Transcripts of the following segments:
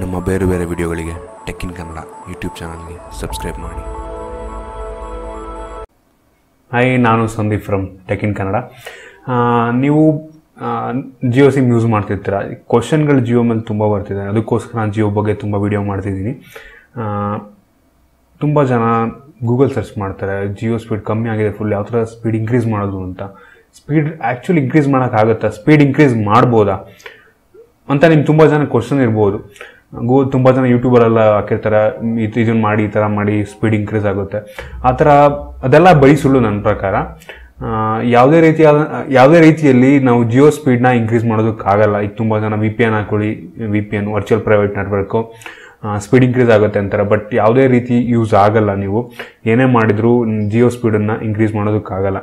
ನಮ್ಮ ಬೇರೆ ಬೇರೆ ವಿಡಿಯೋಗಳಿಗೆ ಟೆಕ್ ಇನ್ ಕನ್ನಡ ಯೂಟ್ಯೂಬ್ ಚಾನಲ್ಗೆ ಸಬ್ಸ್ಕ್ರೈಬ್ ಮಾಡಿ ಹಾಯ್ ನಾನು Sandeep from tech in Kannada ನೀವು ಜಿಯೋ ಸಿಮ್ ಯೂಸ್ ಮಾಡ್ತಿರ್ತೀರ ಕ್ವಶನ್ಗಳು ಜಿಯೋ ಮೇಲೆ ತುಂಬ ಬರ್ತಿದೆ ಅದಕ್ಕೋಸ್ಕರ ನಾನು ಜಿಯೋ ಬಗ್ಗೆ ತುಂಬ ವಿಡಿಯೋ ಮಾಡ್ತಿದ್ದೀನಿ ತುಂಬ ಜನ ಗೂಗಲ್ ಸರ್ಚ್ ಮಾಡ್ತಾರೆ ಜಿಯೋ ಸ್ಪೀಡ್ ಕಮ್ಮಿ ಆಗಿದೆ ಫುಲ್ ಯಾವ ಥರ ಸ್ಪೀಡ್ ಇನ್ಕ್ರೀಸ್ ಮಾಡೋದು ಅಂತ ಸ್ಪೀಡ್ ಆ್ಯಕ್ಚುಲಿ ಇನ್ಕ್ರೀಸ್ ಮಾಡೋಕ್ಕಾಗುತ್ತಾ ಸ್ಪೀಡ್ ಇನ್ಕ್ರೀಸ್ ಮಾಡ್ಬೋದಾ ಅಂತ ನಿಮ್ಗೆ ತುಂಬ ಜನ ಕ್ವಶನ್ ಇರ್ಬೋದು ಗೋ ತುಂಬ ಜನ ಯೂಟ್ಯೂಬರೆಲ್ಲ ಹಾಕಿರ್ತಾರೆ ಇದು ಇದನ್ನು ಮಾಡಿ ಈ ಥರ ಮಾಡಿ ಸ್ಪೀಡ್ ಇನ್ಕ್ರೀಸ್ ಆಗುತ್ತೆ ಆ ಥರ ಅದೆಲ್ಲ ಬರೀ ಸುಳ್ಳು ನನ್ನ ಪ್ರಕಾರ ಯಾವುದೇ ರೀತಿಯಾದ ಯಾವುದೇ ರೀತಿಯಲ್ಲಿ ನಾವು ಜಿಯೋ ಸ್ಪೀಡ್ನ ಇನ್ಕ್ರೀಸ್ ಮಾಡೋದಕ್ಕಾಗಲ್ಲ ಈಗ ತುಂಬ ಜನ ವಿ ಪಿ ಎನ್ ಹಾಕೊಳ್ಳಿ V P N virtual private network speed increase ಆಗುತ್ತೆ ಅಂತಾರೆ ಬಟ್ ಯಾವುದೇ ರೀತಿ ಯೂಸ್ ಆಗಲ್ಲ ನೀವು ಏನೇ ಮಾಡಿದರೂ ಜಿಯೋ ಸ್ಪೀಡನ್ನು ಇನ್ಕ್ರೀಸ್ ಮಾಡೋದಕ್ಕಾಗಲ್ಲ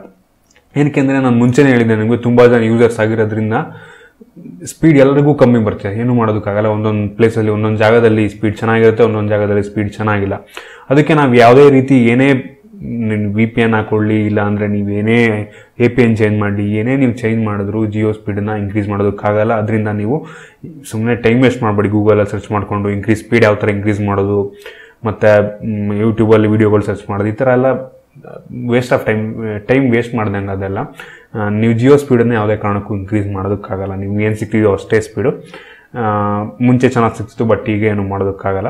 ಏನಕ್ಕೆ ಅಂದರೆ ನಾನು ಮುಂಚೆನೇ ಹೇಳಿದ್ದೆ ನಿಮಗೆ ತುಂಬ ಜನ ಯೂಸರ್ಸ್ ಆಗಿರೋದ್ರಿಂದ ಸ್ಪೀಡ್ ಎಲ್ಲರಿಗೂ ಕಮ್ಮಿ ಬರುತ್ತೆ ಏನು ಮಾಡೋದಕ್ಕಾಗಲ್ಲ ಒಂದೊಂದು ಪ್ಲೇಸಲ್ಲಿ ಒಂದೊಂದು ಜಾಗದಲ್ಲಿ ಸ್ಪೀಡ್ ಚೆನ್ನಾಗಿರುತ್ತೆ ಒಂದೊಂದು ಜಾಗದಲ್ಲಿ ಸ್ಪೀಡ್ ಚೆನ್ನಾಗಿಲ್ಲ ಅದಕ್ಕೆ ನಾವು ಯಾವುದೇ ರೀತಿ ಏನೇ ವಿ ಪಿ ಎನ್ ಹಾಕೊಳ್ಳಿ ಇಲ್ಲ ಅಂದರೆ ನೀವೇನೇ ಎ ಪಿ ಎನ್ ಚೇಂಜ್ ಮಾಡಿ ಏನೇ ನೀವು ಚೇಂಜ್ ಮಾಡಿದ್ರು ಜಿಯೋ ಸ್ಪೀಡನ್ನ ಇನ್ಕ್ರೀಸ್ ಮಾಡೋದಕ್ಕಾಗಲ್ಲ ಅದರಿಂದ ನೀವು ಸುಮ್ಮನೆ ಟೈಮ್ ವೇಸ್ಟ್ ಮಾಡಬೇಡಿ ಗೂಗಲಲ್ಲಿ ಸರ್ಚ್ ಮಾಡಿಕೊಂಡು ಇನ್ಕ್ರೀಸ್ ಸ್ಪೀಡ್ ಯಾವ ಥರ ಇನ್ಕ್ರೀಸ್ ಮಾಡೋದು ಮತ್ತು ಯೂಟ್ಯೂಬಲ್ಲಿ ವೀಡಿಯೋಗಳು ಸರ್ಚ್ ಮಾಡೋದು ಈ ಥರ ಎಲ್ಲ waste of time time waste ಮಾಡ್ದಂಗೆ ಅದೆಲ್ಲ ನೀವು ಜಿಯೋ ಸ್ಪೀಡನ್ನು ಯಾವುದೇ ಕಾರಣಕ್ಕೂ ಇನ್ಕ್ರೀಸ್ ಮಾಡೋದಕ್ಕಾಗಲ್ಲ ನೀವು ಏನು ಸಿಕ್ತಿದೆಯೋ ಅಷ್ಟೇ ಸ್ಪೀಡು ಮುಂಚೆ ಚೆನ್ನಾಗಿ ಸಿಕ್ತಿತ್ತು ಬಟ್ ಈಗ ಏನು ಮಾಡೋದಕ್ಕಾಗಲ್ಲ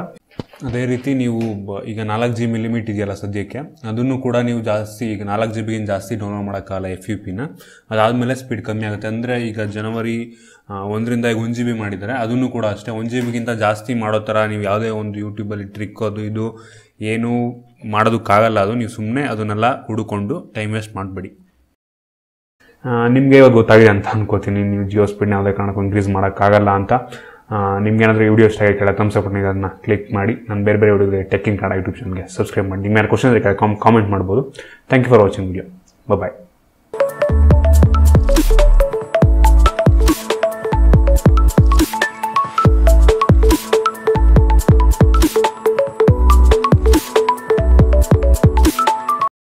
ಅದೇ ರೀತಿ ನೀವು ಈಗ ನಾಲ್ಕು ಜಿ ಬಿ ಲಿಮಿಟ್ ಇದೆಯಲ್ಲ ಸದ್ಯಕ್ಕೆ ಅದನ್ನು ಕೂಡ ನೀವು ಜಾಸ್ತಿ ಈಗ ನಾಲ್ಕು ಜಿ ಬಿಗಿಂತ ಜಾಸ್ತಿ ಡೌನ್ಲೋಡ್ ಮಾಡೋಕ್ಕಾಗಲ್ಲ ಎಫ್ ಯು ಪಿನ ಅದಾದಮೇಲೆ ಸ್ಪೀಡ್ ಕಮ್ಮಿ ಆಗುತ್ತೆ ಅಂದರೆ ಈಗ ಜನವರಿ ಒಂದರಿಂದ ಈಗ ಒಂದು ಜಿ ಬಿ ಮಾಡಿದ್ದಾರೆ ಅದನ್ನು ಕೂಡ ಅಷ್ಟೇ ಒಂದು ಜಿ ಬಿಗಿಂತ ಜಾಸ್ತಿ ಮಾಡೋ ಥರ ನೀವು ಯಾವುದೇ ಒಂದು ಯೂಟ್ಯೂಬಲ್ಲಿ ಟ್ರಿಕ್ ಅದು ಇದು ಏನು ಮಾಡೋದಕ್ಕಾಗಲ್ಲ ಅದು ನೀವು ಸುಮ್ಮನೆ ಅದನ್ನೆಲ್ಲ ಹುಡುಕೊಂಡು ಟೈಮ್ ವೇಸ್ಟ್ ಮಾಡಬೇಡಿ ನಿಮಗೆ ಇವಾಗ ಗೊತ್ತಾಗಿದೆ ಅಂತ ಅನ್ಕೋತೀನಿ ನೀವು ಜಿಯೋ ಸ್ಪೀಡ್ನ ಯಾವುದೇ ಕಾರಣಕ್ಕೂ ಇನ್ಕ್ರೀಸ್ ಮಾಡೋಕ್ಕಾಗಲ್ಲ ಅಂತ ನಿಮ್ಗೆ ಏನಾದರೂ ವಿಡಿಯೋ ಇಷ್ಟ ಆಗಿರ್ತಾರೆ ತಮ್ಸ್ ಅಪ್ ನೀವು ಅದನ್ನ ಕ್ಲಿಕ್ ಮಾಡಿ ನಾನು ಬೇರೆ ಬೇರೆ ವಿಡಿಯೋ ಟೆಕ್ಕಿಂಗ್ ಕನ್ನಡ ಯೂಟ್ಯೂಬ್ ಚಾನಲ್ಗೆ ಸಬ್ಸ್ಕ್ರೈಬ್ ಮಾಡಿ ನಿಮ್ಮ ಯಾರು ಕ್ವಶನ್ ಇದೆ ಕಾಮೆಂಟ್ ಮಾಡ್ಬೋದು thank you for watching video bye